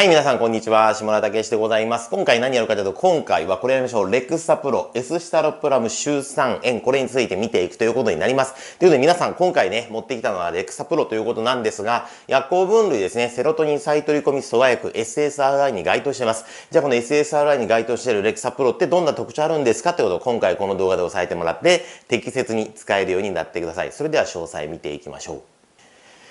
はい、皆さん、こんにちは。下田武史でございます。今回何やるかというと、今回はこれやりましょう。レクサプロ S シタロプラム週3円。これについて見ていくということになります。ということで、皆さん、今回ね、持ってきたのはレクサプロということなんですが、薬効分類ですね、セロトニン再取り込み素早く SSRI に該当してます。じゃあ、この SSRI に該当しているレクサプロってどんな特徴あるんですかってことを今回この動画で押さえてもらって、適切に使えるようになってください。それでは詳細見ていきましょう。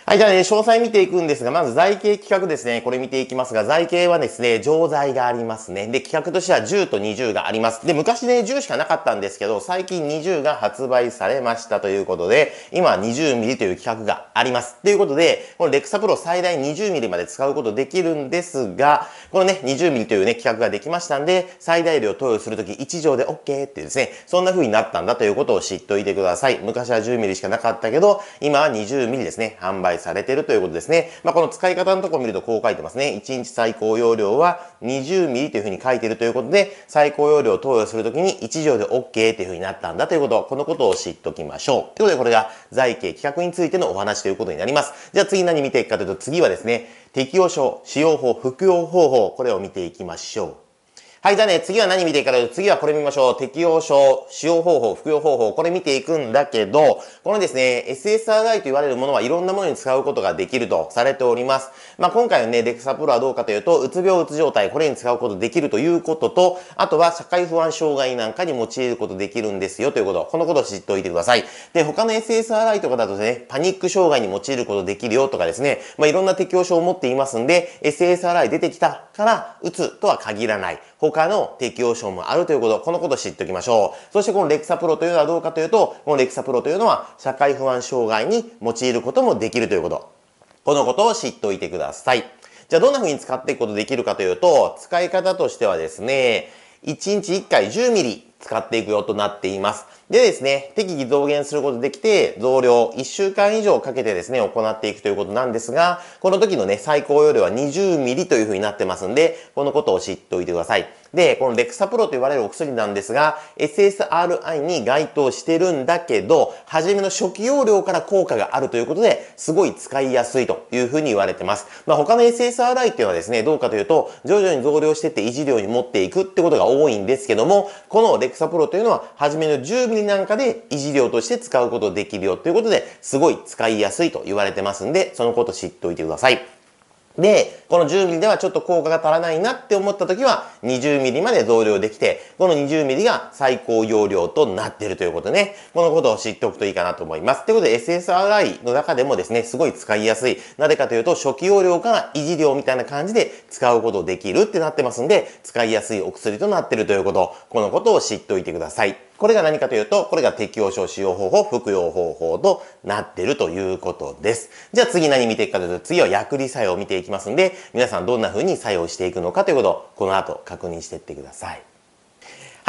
はい、じゃあね、詳細見ていくんですが、まず財形企画ですね。これ見ていきますが、財形はですね、錠剤がありますね。で、企画としては10と20があります。で、昔ね、10しかなかったんですけど、最近20が発売されましたということで、今20ミリという企画があります。ということで、このレクサプロ最大20ミリまで使うことできるんですが、このね、20ミリというね、企画ができましたんで、最大量投与するとき1錠で OK ってですね、そんな風になったんだということを知っておいてください。昔は10ミリしかなかったけど、今は20ミリですね、販売されてるということですね。まあ、この使い方のとこ見るとこう書いてますね。1日最高容量は2 0ミリというふうに書いてるということで、最高容量を投与するときに1錠で OK というふうになったんだということ、このことを知っておきましょう。ということで、これが財形企画についてのお話ということになります。じゃあ次何見ていくかというと、次はですね、適用書、使用法、服用方法、これを見ていきましょう。はい、じゃあね、次は何見ていいかと次はこれ見ましょう。適用症、使用方法、服用方法、これ見ていくんだけど、このですね、SSRI と言われるものはいろんなものに使うことができるとされております。まあ、今回のね、デクサプロはどうかというと、うつ病、うつ状態、これに使うことできるということと、あとは社会不安障害なんかに用いることできるんですよということ、このことを知っておいてください。で、他の SSRI とかだとね、パニック障害に用いることできるよとかですね、まあ、いろんな適用症を持っていますんで、SSRI 出てきたから、うつとは限らない。他の適用証もあるということ、このことを知っておきましょう。そしてこのレクサプロというのはどうかというと、このレクサプロというのは社会不安障害に用いることもできるということ。このことを知っておいてください。じゃあどんな風に使っていくことできるかというと、使い方としてはですね、1日1回10ミリ使っていくよとなっています。でですね、適宜増減することできて、増量1週間以上かけてですね、行っていくということなんですが、この時のね、最高容量は20ミリという風になってますんで、このことを知っておいてください。で、このデクサプロと言われるお薬なんですが、SSRI に該当してるんだけど、初めの初期容量から効果があるということで、すごい使いやすいというふうに言われてます。まあ、他の SSRI っていうのはですね、どうかというと、徐々に増量してって維持量に持っていくってことが多いんですけども、このデクサプロというのは、初めの10ミリなんかで維持量として使うことできるよということで、すごい使いやすいと言われてますんで、そのこと知っておいてください。で、この 10mm ではちょっと効果が足らないなって思った時は 20mm まで増量できて、この 20mm が最高容量となっているということね。このことを知っておくといいかなと思います。ということで SSRI の中でもですね、すごい使いやすい。なぜかというと初期容量から維持量みたいな感じで使うことできるってなってますんで、使いやすいお薬となってるということ、このことを知っておいてください。これが何かというと、これが適応症使用方法、服用方法となってるということです。じゃあ次何見ていくかというと、次は薬理作用を見ていきますんで、皆さんどんな風に作用していくのかということをこの後確認していってください。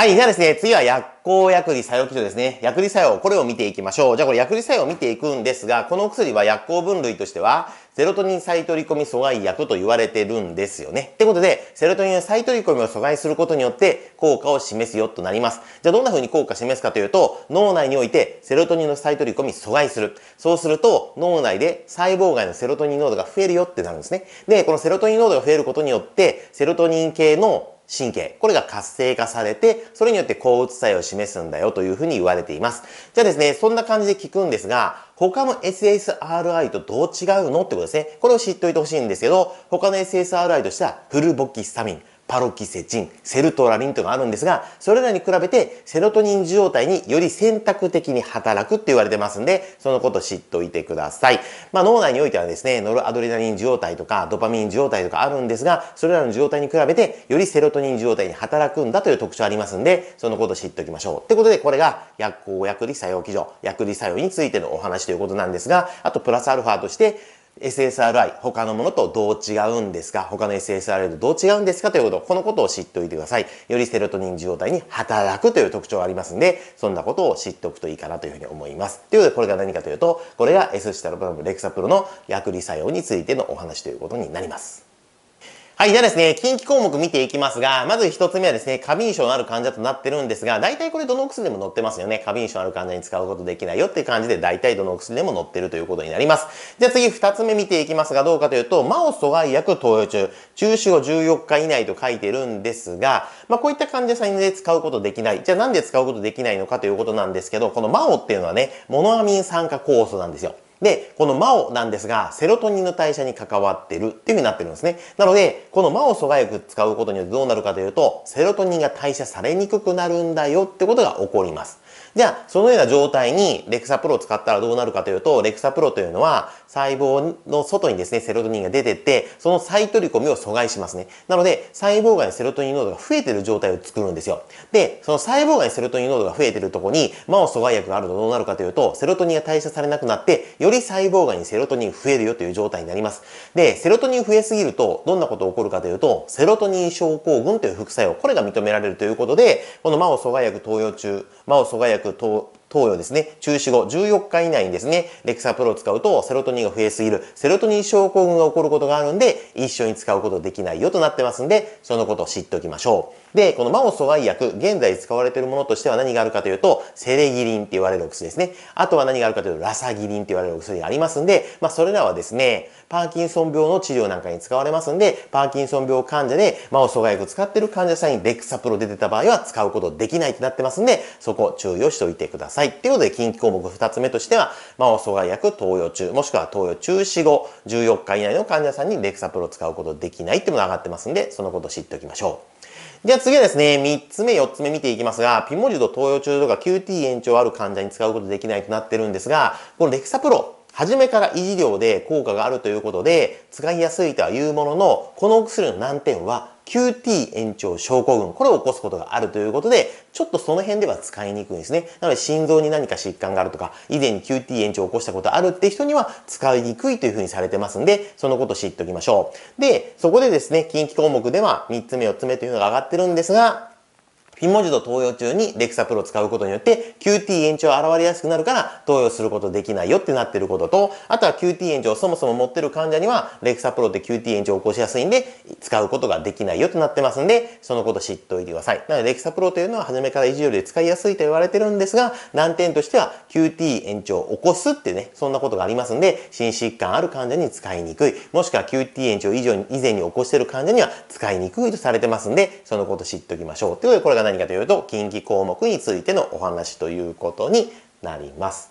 はい。ではですね、次は薬効薬理作用基準ですね。薬理作用、これを見ていきましょう。じゃあこれ薬理作用を見ていくんですが、このお薬は薬効分類としては、セロトニン再取り込み阻害薬と言われてるんですよね。ってことで、セロトニン再取り込みを阻害することによって効果を示すよとなります。じゃあどんな風に効果を示すかというと、脳内においてセロトニンの再取り込み阻害する。そうすると、脳内で細胞外のセロトニン濃度が増えるよってなるんですね。で、このセロトニン濃度が増えることによって、セロトニン系の神経、これが活性化されて、それによって抗うつ作用を示すんだよというふうに言われています。じゃあですね、そんな感じで聞くんですが、他の SSRI とどう違うのってことですね。これを知っておいてほしいんですけど、他の SSRI としてはフルボキスタミン。パロキセチン、セルトラリンというのがあるんですが、それらに比べてセロトニン受容体により選択的に働くって言われてますんで、そのこと知っておいてください。まあ、脳内においてはですね、ノルアドレナリン受容体とかドパミン受容体とかあるんですが、それらの受容体に比べてよりセロトニン受容体に働くんだという特徴ありますんで、そのこと知っておきましょう。ってことで、これが薬効薬理作用基準、薬理作用についてのお話ということなんですが、あとプラスアルファとして、SSRI、他のものとどう違うんですか他の SSRI とどう違うんですかということ、このことを知っておいてください。よりセロトニン受容体に働くという特徴がありますんで、そんなことを知っておくといいかなというふうに思います。ということで、これが何かというと、これが S シタロラムレクサプロの薬理作用についてのお話ということになります。はい。じゃあですね、近畿項目見ていきますが、まず一つ目はですね、過敏症のある患者となってるんですが、大体これどの薬でも載ってますよね。過敏症のある患者に使うことできないよっていう感じで、大体どの薬でも載ってるということになります。じゃあ次二つ目見ていきますが、どうかというと、マオ阻害薬投与中、中止後14日以内と書いてるんですが、まあこういった患者さんで使うことできない。じゃあなんで使うことできないのかということなんですけど、このマオっていうのはね、モノアミン酸化酵素なんですよ。で、この魔オなんですが、セロトニンの代謝に関わってるっていう風になってるんですね。なので、この魔オ阻害薬使うことによってどうなるかというと、セロトニンが代謝されにくくなるんだよってことが起こります。じゃあ、そのような状態にレクサプロを使ったらどうなるかというと、レクサプロというのは細胞の外にですね、セロトニンが出てって、その再取り込みを阻害しますね。なので、細胞外にセロトニン濃度が増えてる状態を作るんですよ。で、その細胞外にセロトニン濃度が増えてるとこに、魔オ阻害薬があるとどうなるかというと、セロトニンが代謝されなくなって、よより細胞がにセロトニン増えるよという状態になります。で、セロトニン増えすぎると、どんなことが起こるかというと、セロトニン症候群という副作用、これが認められるということで、この魔を阻害薬投与中、魔王阻害薬投投与ですね、中止後14日以内にですね、レクサプロを使うとセロトニンが増えすぎる、セロトニン症候群が起こることがあるんで、一緒に使うことできないよとなってますんで、そのことを知っておきましょう。で、このマオ阻害薬、現在使われているものとしては何があるかというと、セレギリンって言われるお薬ですね。あとは何があるかというと、ラサギリンって言われるお薬がありますんで、まあそれらはですね、パーキンソン病の治療なんかに使われますんで、パーキンソン病患者でマオ阻害薬薬使っている患者さんにレクサプロ出てた場合は使うことできないってなってますんで、そこ注意をしておいてください。っていうことで、近畿項目2つ目としては、マオ阻害薬投与中、もしくは投与中止後、14日以内の患者さんにレクサプロ使うことできないってものが上がってますんで、そのことを知っておきましょう。じゃあ次はですね、三つ目、四つ目見ていきますが、ピモリド投与中とか QT 延長ある患者に使うことできないとなってるんですが、このレクサプロ初めから維持量で効果があるということで、使いやすいとは言うものの、このお薬の難点は、QT 延長症候群、これを起こすことがあるということで、ちょっとその辺では使いにくいんですね。なので、心臓に何か疾患があるとか、以前に QT 延長を起こしたことあるって人には使いにくいというふうにされてますんで、そのことを知っておきましょう。で、そこでですね、近畿項目では3つ目、4つ目というのが上がってるんですが、ピン文字と投与中にレクサプロを使うことによって QT 延長現れやすくなるから投与することできないよってなってることと、あとは QT 延長そもそも持ってる患者にはレクサプロって QT 延長を起こしやすいんで使うことができないよってなってますんで、そのこと知っておいてください。なのでレクサプロというのは初めから維持より使いやすいと言われてるんですが、難点としては QT 延長を起こすってね、そんなことがありますんで、心疾患ある患者に使いにくい、もしくは QT 延長以上に以前に起こしてる患者には使いにくいとされてますんで、そのこと知っておきましょう。ということでこれが、何かというと、近畿項目についてのお話ということになります。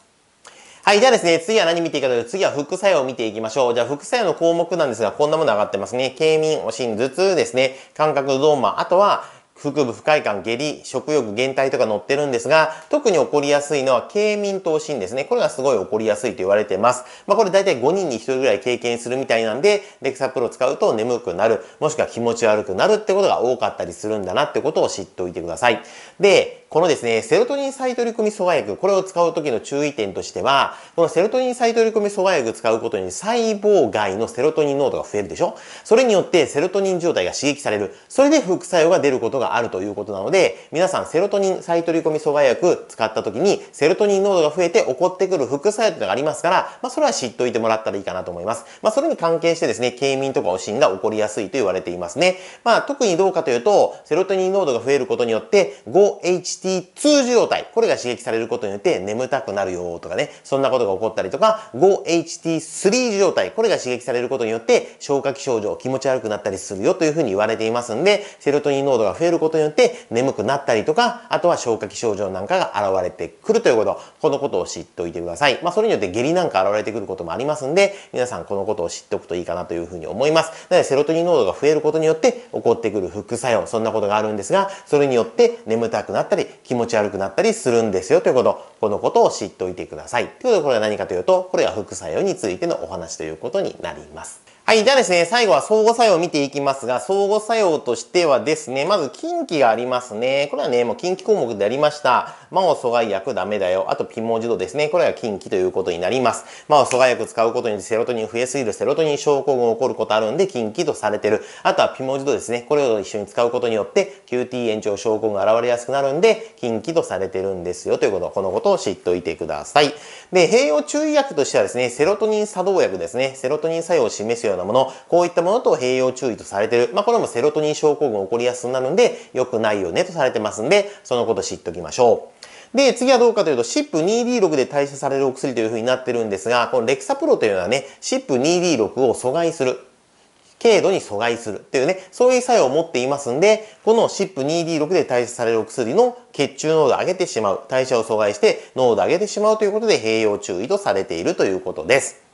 はい。じゃあですね、次は何見ていくかというと、次は副作用を見ていきましょう。じゃあ、副作用の項目なんですが、こんなもの上がってますね。軽眠、おしん、頭痛ですね。感覚ゾーマ、あとは、腹部不快感、下痢、食欲減退とか載ってるんですが、特に起こりやすいのは軽民糖心ですね。これがすごい起こりやすいと言われてます。まあこれ大体5人に1人ぐらい経験するみたいなんで、レクサプロ使うと眠くなる、もしくは気持ち悪くなるってことが多かったりするんだなってことを知っておいてください。で、このですね、セロトニン再取り込み阻害薬、これを使う時の注意点としては、このセロトニン再取り込み阻害薬使うことに細胞外のセロトニン濃度が増えるでしょそれによってセロトニン状態が刺激される。それで副作用が出ることがあるということなので、皆さんセロトニン再取り込み阻害薬使った時にセロトニン濃度が増えて起こってくる副作用というのがありますから、まあそれは知っておいてもらったらいいかなと思います。まあそれに関係してですね、軽眠とかおしんが起こりやすいと言われていますね。まあ特にどうかというと、セロトニン濃度が増えることによって 5HT HT2 受容体、これが刺激されることによって眠たくなるよとかね、そんなことが起こったりとか、5HT3 受容体、これが刺激されることによって消化器症状、気持ち悪くなったりするよというふうに言われていますんで、セロトニン濃度が増えることによって眠くなったりとか、あとは消化器症状なんかが現れてくるということ、このことを知っておいてください。まあ、それによって下痢なんか現れてくることもありますんで、皆さんこのことを知っておくといいかなというふうに思います。なので、セロトニン濃度が増えることによって起こってくる副作用、そんなことがあるんですが、それによって眠たくなったり、気持ち悪くなったりするんですよということ、このことを知っておいてください。ということでこれは何かというと、これが副作用についてのお話ということになります。はい。じゃあですね、最後は相互作用を見ていきますが、相互作用としてはですね、まず近畿がありますね。これはね、もう近畿項目でありました。魔王阻害薬ダメだよ。あとピモジドですね。これは近畿ということになります。魔あ、阻害薬使うことにセロトニン増えすぎるセロトニン症候群起こることあるんで、近畿とされてる。あとはピモジドですね。これを一緒に使うことによって、QT 延長症候群が現れやすくなるんで、近畿とされてるんですよ。ということ、は、このことを知っておいてください。で、併用注意薬としてはですね、セロトニン作動薬ですね。セロトニン作用を示すようななもの、こういったものと併用注意とされてる。まあ、これもセロトニン症候群起こりやすくなるんで、良くないよねとされてますんで、そのこと知っときましょう。で、次はどうかというと、CIP2D6 で代謝されるお薬というふうになってるんですが、このレクサプロというのはね、CIP2D6 を阻害する。軽度に阻害するっていうね、そういう作用を持っていますんで、この CIP2D6 で代謝されるお薬の血中濃度を上げてしまう、代謝を阻害して濃度を上げてしまうということで併用注意とされているということです。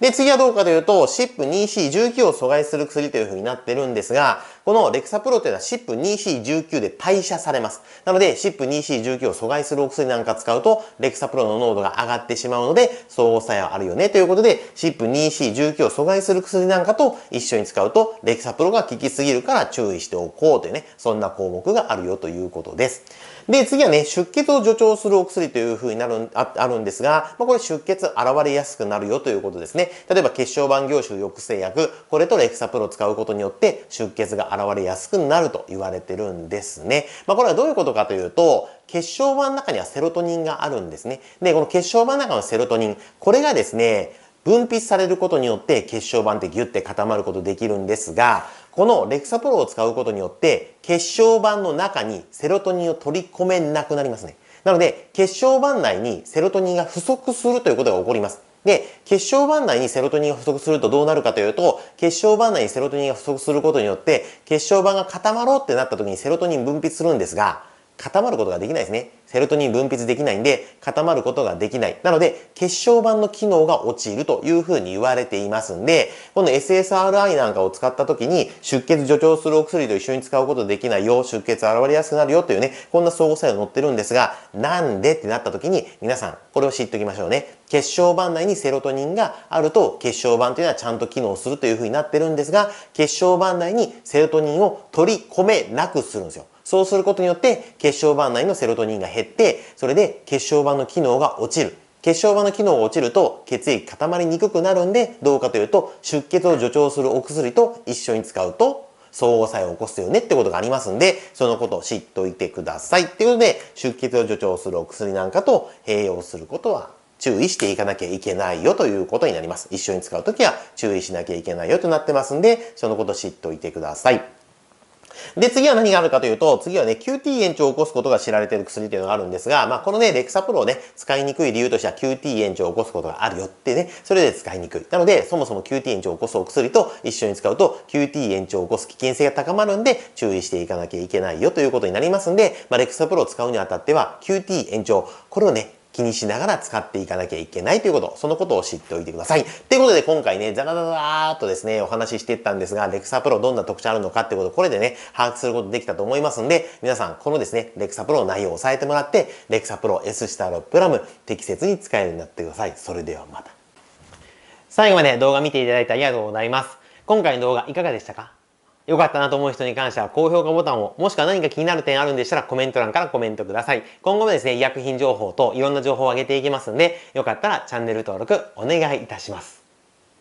で、次はどうかというと、シップ 2C19 を阻害する薬というふうになってるんですが、このレクサプロというのは c i p 2 c 1 9で代謝されます。なので c i p 2 c 1 9を阻害するお薬なんか使うと、レクサプロの濃度が上がってしまうので、相互作用あるよねということで、c i p 2 c 1 9を阻害する薬なんかと一緒に使うと、レクサプロが効きすぎるから注意しておこうというね、そんな項目があるよということです。で、次はね、出血を助長するお薬というふうになる、ああるんですが、まあ、これ出血現れやすくなるよということですね。例えば血小板凝集抑制薬、これとレクサプロを使うことによって出血が現れやすくなると言われてるんですね。まあ、これはどういうことかというと、血小板の中にはセロトニンがあるんですね。で、この血小板の中のセロトニン、これがですね、分泌されることによって血小板ってギュッて固まることできるんですが、このレクサプロを使うことによって血小板の中にセロトニンを取り込めなくなりますね。なので、血小板内にセロトニンが不足するということが起こります。で、血小板内にセロトニンが不足するとどうなるかというと、血小板内にセロトニンが不足することによって、血小板が固まろうってなった時にセロトニン分泌するんですが、固まることができないですね。セロトニン分泌できないんで固まることができない。なので血小板の機能が落ちるというふうに言われていますんで、この SSRI なんかを使った時に出血助長するお薬と一緒に使うことできないよ、出血現れやすくなるよというね、こんな相互作用載ってるんですが、なんでってなった時に皆さんこれを知っておきましょうね。血小板内にセロトニンがあると血小板というのはちゃんと機能するというふうになってるんですが、血小板内にセロトニンを取り込めなくするんですよ。そうすることによって血小板内のセロトニンが減って、それで血小板の機能が落ちる。血小板の機能が落ちると血液固まりにくくなるんで、どうかというと出血を助長するお薬と一緒に使うと相互作用を起こすよねってことがありますんで、そのことを知っておいてください。っていうことで、出血を助長するお薬なんかと併用することは注意していかなきゃいけないよということになります。一緒に使うときは注意しなきゃいけないよとなってますんで、そのこと知っておいてください。で、次は何があるかというと、次はね、QT 延長を起こすことが知られている薬というのがあるんですが、まあ、このね、レクサプロをね、使いにくい理由としては QT 延長を起こすことがあるよってね、それで使いにくい。なので、そもそも QT 延長を起こすお薬と一緒に使うと、QT 延長を起こす危険性が高まるんで、注意していかなきゃいけないよということになりますんで、まあ、レクサプロを使うにあたっては、QT 延長、これをね、気にしながら使っていかなきゃいけないということ、そのことを知っておいてください。ということで今回ね、ザラザラーとですね、お話ししていったんですが、レクサプロどんな特徴あるのかってこと、これでね、把握することできたと思いますんで、皆さん、このですね、レクサプロの内容を押さえてもらって、レクサプロ S 下6プラム、適切に使えるようになってください。それではまた。最後まで動画見ていただいてありがとうございます。今回の動画いかがでしたか良かったなと思う人に関しては高評価ボタンを、もしくは何か気になる点あるんでしたらコメント欄からコメントください。今後もですね、医薬品情報といろんな情報を上げていきますんで、よかったらチャンネル登録お願いいたします。